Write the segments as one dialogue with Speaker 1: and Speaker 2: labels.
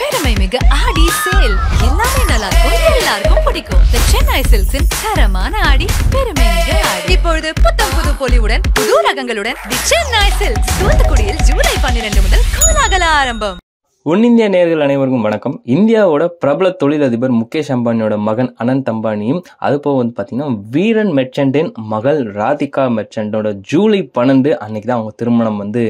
Speaker 1: பெருமை ஆடி சேல் நல்லா இருக்கும் எல்லாருக்கும் பிடிக்கும் தி சென்னை ஆடி பெருமை இப்பொழுது புது பொலிவுடன் புது ரகங்களுடன் தி சென்னை தூத்துக்குடியில் ஜூலை பன்னிரண்டு முதல் காலாகல ஆரம்பம் ஒன் இந்தியா நேர்கள் அனைவருக்கும் வணக்கம் இந்தியாவோட பிரபல தொழிலதிபர் முகேஷ் அம்பானியோட மகன் அனந்த் அம்பானியும் அது போக வந்து பார்த்தீங்கன்னா வீரன் மெர்ச்சண்டின் மகள் ராதிகா மெர்ச்சண்டோட ஜூலை பன்னெண்டு அன்னைக்கு தான் அவங்க திருமணம் வந்து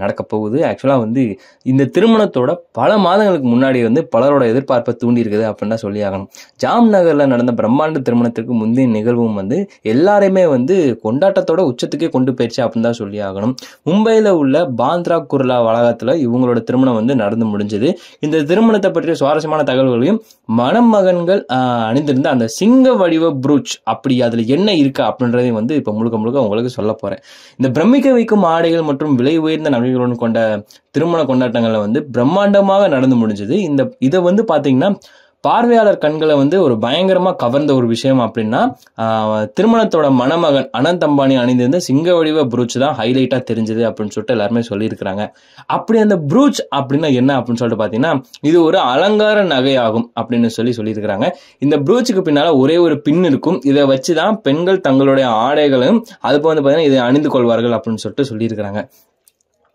Speaker 1: நடக்க போகுது ஆக்சுவலாக வந்து இந்த திருமணத்தோட பல மாதங்களுக்கு முன்னாடி வந்து பலரோட எதிர்பார்ப்பை தூண்டி இருக்குது அப்படின்னு தான் சொல்லி ஆகணும் ஜாம் நகரில் நடந்த பிரம்மாண்ட திருமணத்திற்கு முந்தைய நிகழ்வும் வந்து எல்லாரையுமே வந்து கொண்டாட்டத்தோட உச்சத்துக்கே கொண்டு போயிடுச்சு அப்படின்னு தான் சொல்லி ஆகணும் மும்பையில் உள்ள பாந்த்ரா குர்லா வளாகத்தில் இவங்களோட திருமணம் வந்து நடந்து நடந்து முடிஞ்சது இந்த திருமணத்தை பற்றிய சுவாரஸ்யமான தகவல்களையும் மணமகன்கள் அணிந்திருந்த அந்த சிங்க வடிவ ப்ரூச் அப்படி அதில் என்ன இருக்கா அப்படின்றதையும் வந்து இப்போ முழுக்க முழுக்க உங்களுக்கு சொல்ல போகிறேன் இந்த பிரமிக்க வைக்கும் ஆடைகள் மற்றும் விலை உயர்ந்த நம்பிக்கைகளுடன் கொண்ட திருமண கொண்டாட்டங்களில் வந்து பிரம்மாண்டமாக நடந்து முடிஞ்சது இந்த இதை வந்து பார்த்தீங்கன்னா பார்வையாளர் கண்களை வந்து ஒரு பயங்கரமாக கவர்ந்த ஒரு விஷயம் அப்படின்னா திருமணத்தோட மணமகன் அனந்த் அம்பானி அணிந்திருந்த சிங்க வடிவ ப்ரூச் தான் ஹைலைட்டாக தெரிஞ்சது அப்படின்னு சொல்லிட்டு எல்லாருமே சொல்லியிருக்கிறாங்க அப்படி அந்த ப்ரூச் அப்படின்னா என்ன அப்படின்னு சொல்லிட்டு பார்த்தீங்கன்னா இது ஒரு அலங்கார நகையாகும் அப்படின்னு சொல்லி சொல்லியிருக்கிறாங்க இந்த ப்ரூச்சுக்கு பின்னால் ஒரே ஒரு பின் இருக்கும் இதை வச்சு தான் பெண்கள் தங்களுடைய ஆடைகளும் அது வந்து பார்த்தீங்கன்னா இதை அணிந்து கொள்வார்கள் அப்படின்னு சொல்லிட்டு சொல்லியிருக்கிறாங்க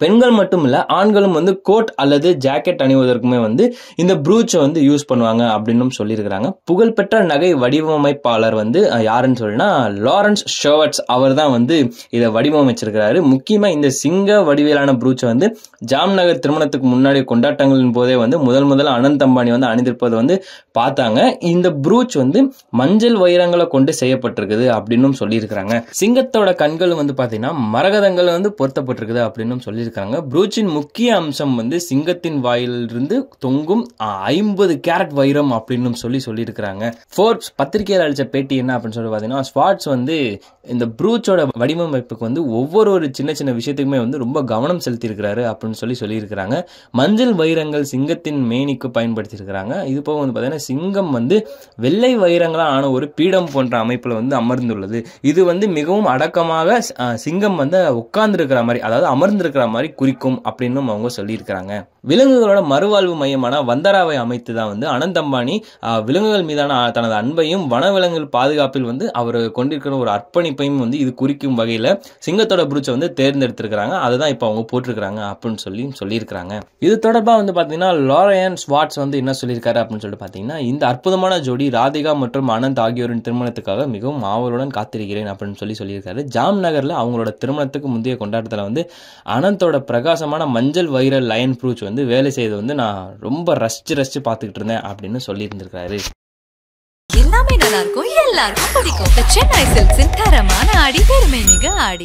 Speaker 1: பெண்கள் மட்டும் இல்லை ஆண்களும் வந்து கோட் அல்லது ஜாக்கெட் அணிவதற்குமே வந்து இந்த ப்ரூச்சை வந்து யூஸ் பண்ணுவாங்க அப்படின்னு சொல்லியிருக்கிறாங்க புகழ்பெற்ற நகை வடிவமைப்பாளர் வந்து யாருன்னு சொல்லினா லாரன்ஸ் ஷோவர்ட்ஸ் அவர் தான் வந்து இதை வடிவமைச்சிருக்கிறாரு முக்கியமாக இந்த சிங்க வடிவிலான ப்ரூச்சை வந்து ஜாம்நகர் திருமணத்துக்கு முன்னாடி கொண்டாட்டங்களின் போதே வந்து முதல் முதல் அனந்த் அம்பானி வந்து அணிந்திருப்பதை வந்து பார்த்தாங்க இந்த ப்ரூச் வந்து மஞ்சள் வைரங்களை கொண்டு செய்யப்பட்டிருக்குது அப்படின்னு சொல்லியிருக்கிறாங்க சிங்கத்தோட கண்கள் வந்து பார்த்தீங்கன்னா மரகதங்கள் வந்து பொருத்தப்பட்டிருக்குது அப்படின்னு சொல்லி சொல்லியிருக்காங்க ப்ரூச்சின் முக்கிய அம்சம் வந்து சிங்கத்தின் வாயிலிருந்து தொங்கும் ஐம்பது கேரட் வைரம் அப்படின்னு சொல்லி சொல்லியிருக்கிறாங்க ஃபோர்ப்ஸ் பத்திரிகையில் அளித்த பேட்டி என்ன அப்படின்னு சொல்லி பார்த்தீங்கன்னா ஸ்வாட்ஸ் வந்து இந்த ப்ரூச்சோட வடிவமைப்புக்கு வந்து ஒவ்வொரு ஒரு சின்ன சின்ன விஷயத்துக்குமே வந்து ரொம்ப கவனம் செலுத்தியிருக்கிறாரு அப்படின்னு சொல்லி சொல்லியிருக்கிறாங்க மஞ்சள் வைரங்கள் சிங்கத்தின் மேனிக்கு பயன்படுத்தியிருக்கிறாங்க இது போக வந்து பார்த்தீங்கன்னா சிங்கம் வந்து வெள்ளை வைரங்களாக ஆன ஒரு பீடம் போன்ற அமைப்பில் வந்து அமர்ந்துள்ளது இது வந்து மிகவும் அடக்கமாக சிங்கம் வந்து உட்கார்ந்துருக்கிற மாதிரி அதாவது அமர்ந்திருக்கிற மாதிரி குறிக்கும் அப்படின்னு அவங்க சொல்லியிருக்கிறாங்க விலங்குகளோட மறுவாழ்வு மையமான வந்தராவை அமைத்து தான் வந்து அனந்த் அம்பானி விலங்குகள் மீதான தனது அன்பையும் வனவிலங்குகள் பாதுகாப்பில் வந்து அவர் கொண்டிருக்கிற ஒரு அர்ப்பணிப்பையும் வந்து இது குறிக்கும் வகையில் சிங்கத்தோட புருச்சை வந்து தேர்ந்தெடுத்திருக்கிறாங்க அதை தான் இப்போ அவங்க போட்டிருக்கிறாங்க அப்படின்னு சொல்லி சொல்லியிருக்கிறாங்க இது தொடர்பாக வந்து பார்த்தீங்கன்னா லாரையன் ஸ்வாட்ஸ் வந்து என்ன சொல்லியிருக்காரு அப்படின்னு சொல்லிட்டு பார்த்தீங்கன்னா இந்த அற்புதமான ஜோடி ராதிகா மற்றும் அனந்த் ஆகியோரின் திருமணத்துக்காக மிகவும் ஆவலுடன் காத்திருக்கிறேன் அப்படின்னு சொல்லி சொல்லியிருக்காரு ஜாம் நகரில் அவங்களோட திருமணத்துக்கு முந்தைய கொண்டாட்டத்தில் வந்து அனந்த் படத்தோட பிரகாசமான மஞ்சள் வைரல் லயன் ப்ரூச் வந்து வேலை செய்யறது வந்து நான் ரொம்ப ரசிச்சு ரசிச்சு பார்த்துக்கிட்டு இருந்தேன் அப்படின்னு சொல்லியிருந்திருக்காரு எல்லாமே நல்லா இருக்கும் எல்லாருக்கும் பிடிக்கும் சென்னை சில்க்ஸின் தரமான ஆடி பெருமை மிக ஆடி